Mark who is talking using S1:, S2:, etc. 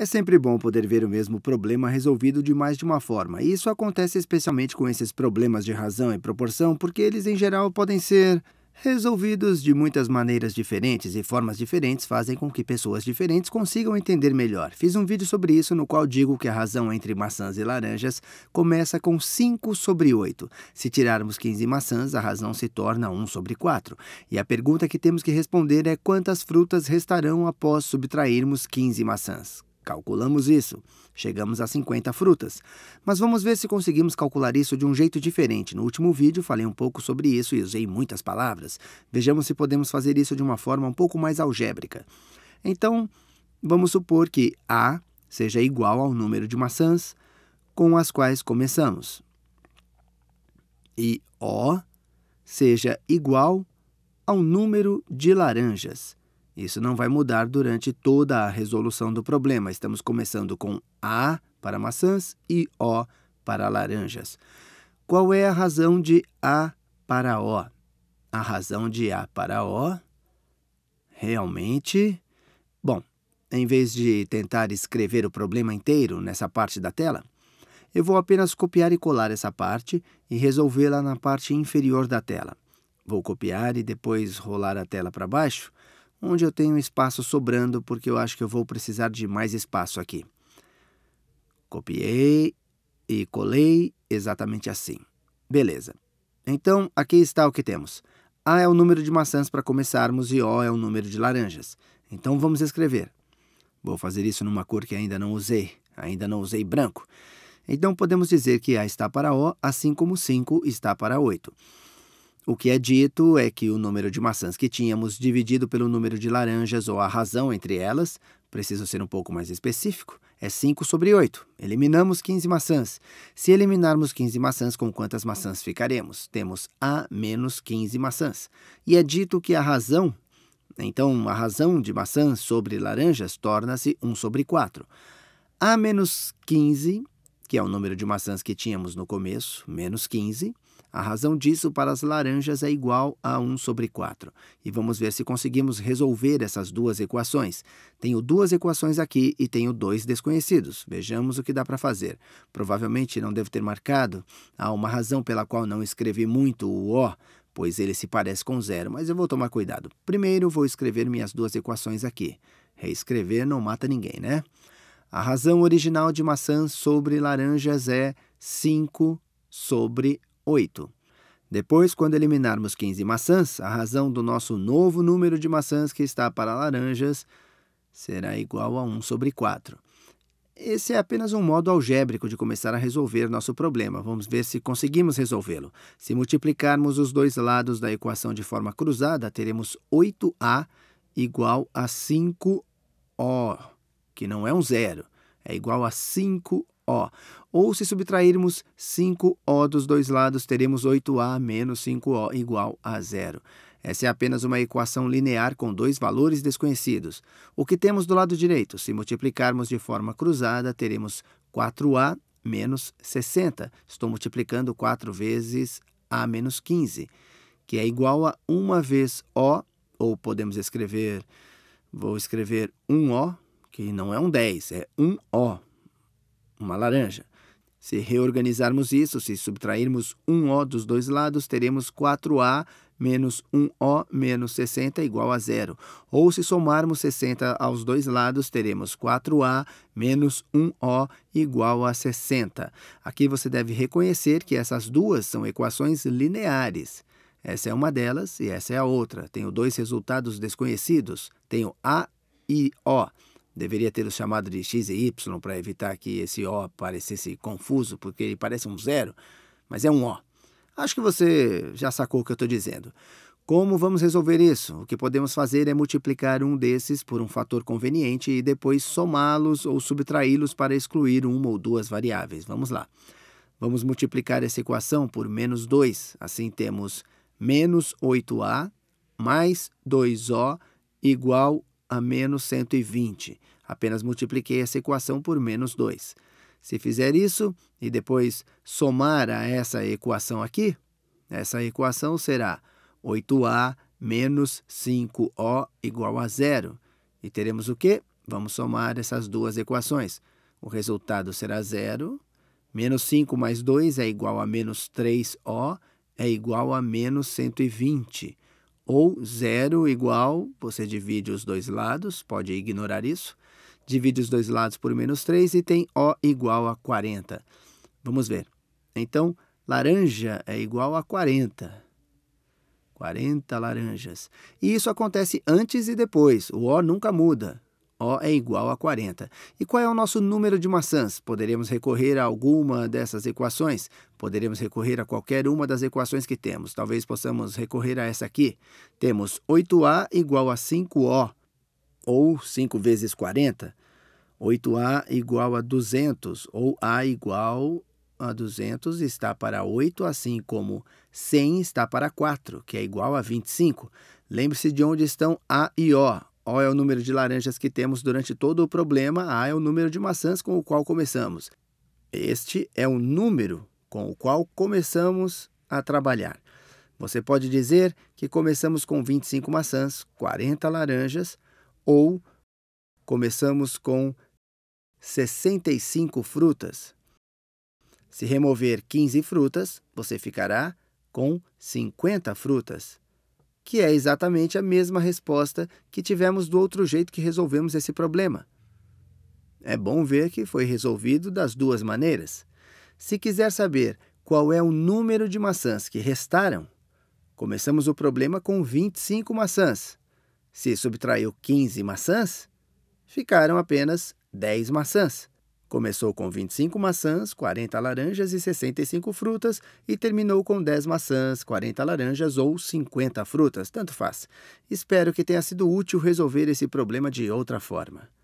S1: É sempre bom poder ver o mesmo problema resolvido de mais de uma forma, e isso acontece especialmente com esses problemas de razão e proporção, porque eles em geral podem ser resolvidos de muitas maneiras diferentes e formas diferentes fazem com que pessoas diferentes consigam entender melhor. Fiz um vídeo sobre isso no qual digo que a razão entre maçãs e laranjas começa com 5 sobre 8. Se tirarmos 15 maçãs, a razão se torna 1 sobre 4. E a pergunta que temos que responder é quantas frutas restarão após subtrairmos 15 maçãs. Calculamos isso. Chegamos a 50 frutas. Mas vamos ver se conseguimos calcular isso de um jeito diferente. No último vídeo falei um pouco sobre isso e usei muitas palavras. Vejamos se podemos fazer isso de uma forma um pouco mais algébrica. Então, vamos supor que A seja igual ao número de maçãs com as quais começamos. E O seja igual ao número de laranjas isso não vai mudar durante toda a resolução do problema. Estamos começando com A para maçãs e O para laranjas. Qual é a razão de A para O? A razão de A para O realmente. Bom, em vez de tentar escrever o problema inteiro nessa parte da tela, eu vou apenas copiar e colar essa parte e resolvê-la na parte inferior da tela. Vou copiar e depois rolar a tela para baixo onde eu tenho espaço sobrando porque eu acho que eu vou precisar de mais espaço aqui. Copiei e colei exatamente assim. Beleza. Então, aqui está o que temos. A é o número de maçãs para começarmos e O é o número de laranjas. Então vamos escrever. Vou fazer isso numa cor que ainda não usei, ainda não usei branco. Então podemos dizer que A está para O, assim como 5 está para 8. O que é dito é que o número de maçãs que tínhamos dividido pelo número de laranjas ou a razão entre elas, preciso ser um pouco mais específico, é 5 sobre 8. Eliminamos 15 maçãs. Se eliminarmos 15 maçãs, com quantas maçãs ficaremos? Temos A menos 15 maçãs. E é dito que a razão, então a razão de maçãs sobre laranjas torna-se 1 sobre 4. A menos 15, que é o número de maçãs que tínhamos no começo, menos 15 a razão disso para as laranjas é igual a 1 sobre 4. E vamos ver se conseguimos resolver essas duas equações. Tenho duas equações aqui e tenho dois desconhecidos. Vejamos o que dá para fazer. Provavelmente não devo ter marcado. Há uma razão pela qual não escrevi muito o O, pois ele se parece com zero, mas eu vou tomar cuidado. Primeiro vou escrever minhas duas equações aqui. Reescrever não mata ninguém, né? A razão original de maçã sobre laranjas é 5 sobre 8. Depois, quando eliminarmos 15 maçãs, a razão do nosso novo número de maçãs que está para laranjas será igual a 1 sobre 4. Esse é apenas um modo algébrico de começar a resolver nosso problema. Vamos ver se conseguimos resolvê-lo. Se multiplicarmos os dois lados da equação de forma cruzada, teremos 8a igual a 5o, que não é um zero, é igual a 5 o. Ou se subtrairmos 5O dos dois lados, teremos 8A menos 5O igual a zero. Essa é apenas uma equação linear com dois valores desconhecidos. O que temos do lado direito? Se multiplicarmos de forma cruzada, teremos 4A menos 60. Estou multiplicando 4 vezes A menos 15, que é igual a 1 vez O, ou podemos escrever, vou escrever 1O, que não é um 10, é 1O uma laranja. Se reorganizarmos isso, se subtrairmos 1O dos dois lados, teremos 4A menos 1O menos 60 igual a zero. Ou se somarmos 60 aos dois lados, teremos 4A menos 1O igual a 60. Aqui você deve reconhecer que essas duas são equações lineares. Essa é uma delas e essa é a outra. Tenho dois resultados desconhecidos. Tenho A e O. Deveria ter o chamado de X e Y para evitar que esse O parecesse confuso, porque ele parece um zero, mas é um O. Acho que você já sacou o que eu estou dizendo. Como vamos resolver isso? O que podemos fazer é multiplicar um desses por um fator conveniente e depois somá-los ou subtraí-los para excluir uma ou duas variáveis. Vamos lá. Vamos multiplicar essa equação por menos 2. Assim temos menos 8a mais 2o igual a menos 120. Apenas multipliquei essa equação por menos 2. Se fizer isso e depois somar a essa equação aqui, essa equação será 8a menos 5o igual a zero. E teremos o quê? Vamos somar essas duas equações. O resultado será zero. Menos 5 mais 2 é igual a menos 3o, é igual a menos 120. Ou zero igual, você divide os dois lados, pode ignorar isso. Divide os dois lados por menos 3 e tem O igual a 40. Vamos ver. Então, laranja é igual a 40. 40 laranjas. E isso acontece antes e depois. O O nunca muda. O é igual a 40. E qual é o nosso número de maçãs? Poderemos recorrer a alguma dessas equações? Poderemos recorrer a qualquer uma das equações que temos. Talvez possamos recorrer a essa aqui. Temos 8A igual a 5O, ou 5 vezes 40. 8A igual a 200, ou A igual a 200 está para 8, assim como 100 está para 4, que é igual a 25. Lembre-se de onde estão A e O. O é o número de laranjas que temos durante todo o problema, A é o número de maçãs com o qual começamos. Este é o número com o qual começamos a trabalhar. Você pode dizer que começamos com 25 maçãs, 40 laranjas, ou começamos com 65 frutas. Se remover 15 frutas, você ficará com 50 frutas que é exatamente a mesma resposta que tivemos do outro jeito que resolvemos esse problema. É bom ver que foi resolvido das duas maneiras. Se quiser saber qual é o número de maçãs que restaram, começamos o problema com 25 maçãs. Se subtraiu 15 maçãs, ficaram apenas 10 maçãs. Começou com 25 maçãs, 40 laranjas e 65 frutas e terminou com 10 maçãs, 40 laranjas ou 50 frutas, tanto faz. Espero que tenha sido útil resolver esse problema de outra forma.